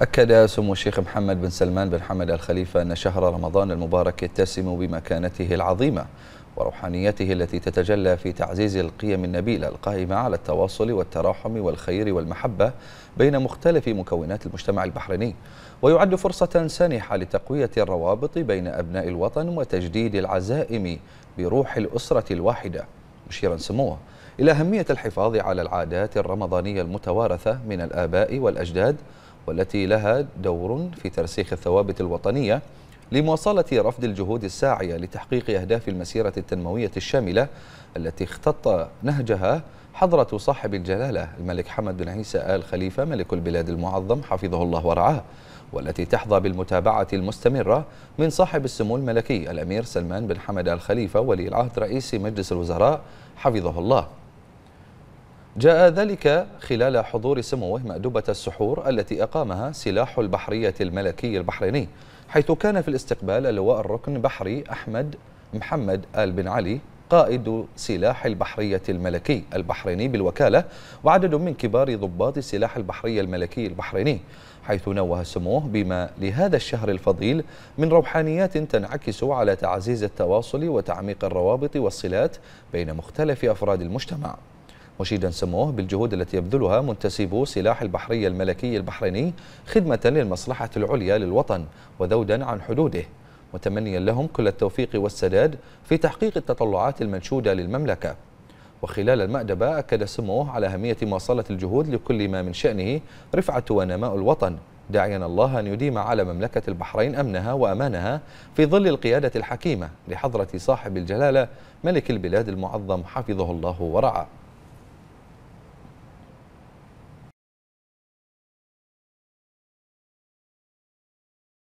أكد سمو الشيخ محمد بن سلمان بن حمد الخليفة أن شهر رمضان المبارك يتسم بمكانته العظيمة وروحانيته التي تتجلى في تعزيز القيم النبيلة القائمة على التواصل والتراحم والخير والمحبة بين مختلف مكونات المجتمع البحريني ويعد فرصة سانحة لتقوية الروابط بين أبناء الوطن وتجديد العزائم بروح الأسرة الواحدة مشيرا سموه إلى أهمية الحفاظ على العادات الرمضانية المتوارثة من الآباء والأجداد والتي لها دور في ترسيخ الثوابت الوطنية لمواصلة رفض الجهود الساعية لتحقيق أهداف المسيرة التنموية الشاملة التي اختط نهجها حضرة صاحب الجلالة الملك حمد بن عيسى آل خليفة ملك البلاد المعظم حفظه الله ورعاه والتي تحظى بالمتابعة المستمرة من صاحب السمو الملكي الأمير سلمان بن حمد آل خليفة ولي العهد رئيس مجلس الوزراء حفظه الله جاء ذلك خلال حضور سموه مأدبة السحور التي أقامها سلاح البحرية الملكي البحريني حيث كان في الاستقبال اللواء الركن بحري أحمد محمد آل بن علي قائد سلاح البحرية الملكي البحريني بالوكالة وعدد من كبار ضباط السلاح البحرية الملكي البحريني حيث نوه سموه بما لهذا الشهر الفضيل من روحانيات تنعكس على تعزيز التواصل وتعميق الروابط والصلات بين مختلف أفراد المجتمع مشيدا سموه بالجهود التي يبذلها منتسبو سلاح البحرية الملكي البحريني خدمة للمصلحة العليا للوطن وذودا عن حدوده متمنيا لهم كل التوفيق والسداد في تحقيق التطلعات المنشودة للمملكة وخلال المأدبة أكد سموه على أهمية مواصلة الجهود لكل ما من شأنه رفعة ونماء الوطن داعيا الله أن يديم على مملكة البحرين أمنها وأمانها في ظل القيادة الحكيمة لحضرة صاحب الجلالة ملك البلاد المعظم حفظه الله ورعاه